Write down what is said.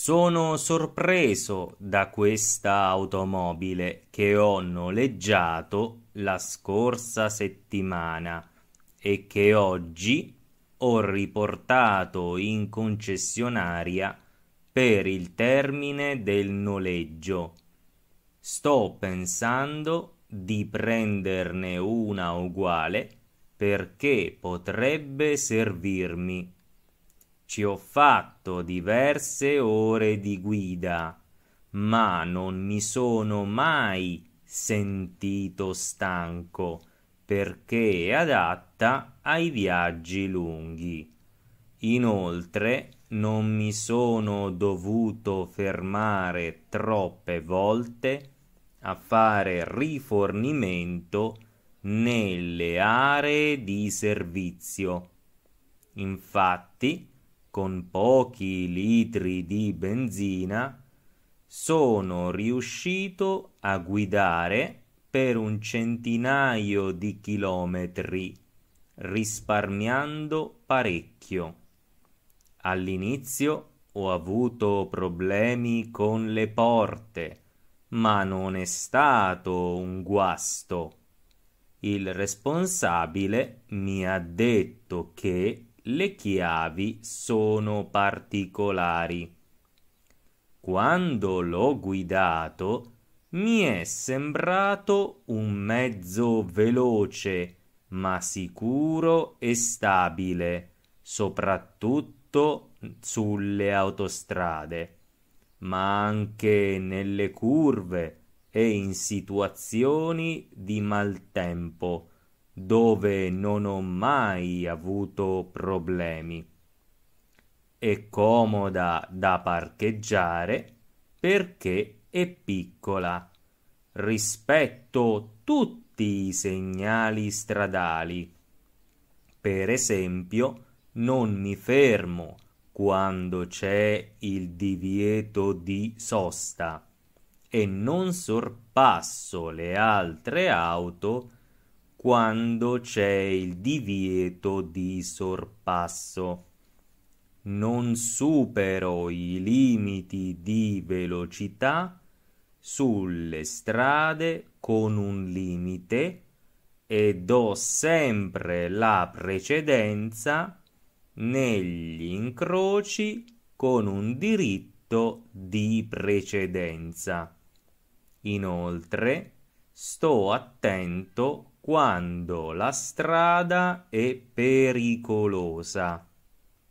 Sono sorpreso da questa automobile che ho noleggiato la scorsa settimana e che oggi ho riportato in concessionaria per il termine del noleggio. Sto pensando di prenderne una uguale perché potrebbe servirmi. Ci ho fatto diverse ore di guida, ma non mi sono mai sentito stanco perché è adatta ai viaggi lunghi. Inoltre non mi sono dovuto fermare troppe volte a fare rifornimento nelle aree di servizio. Infatti, con pochi litri di benzina sono riuscito a guidare per un centinaio di chilometri, risparmiando parecchio. All'inizio ho avuto problemi con le porte, ma non è stato un guasto. Il responsabile mi ha detto che le chiavi sono particolari. Quando l'ho guidato mi è sembrato un mezzo veloce, ma sicuro e stabile, soprattutto sulle autostrade, ma anche nelle curve e in situazioni di maltempo dove non ho mai avuto problemi. È comoda da parcheggiare perché è piccola. Rispetto tutti i segnali stradali. Per esempio, non mi fermo quando c'è il divieto di sosta e non sorpasso le altre auto quando c'è il divieto di sorpasso. Non supero i limiti di velocità sulle strade con un limite e do sempre la precedenza negli incroci con un diritto di precedenza. Inoltre, sto attento quando la strada è pericolosa.